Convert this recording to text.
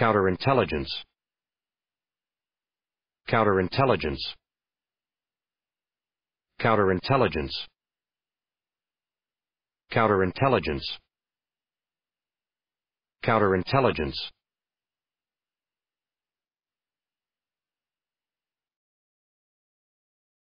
Counterintelligence. Counterintelligence. Counterintelligence. Counterintelligence. Counterintelligence.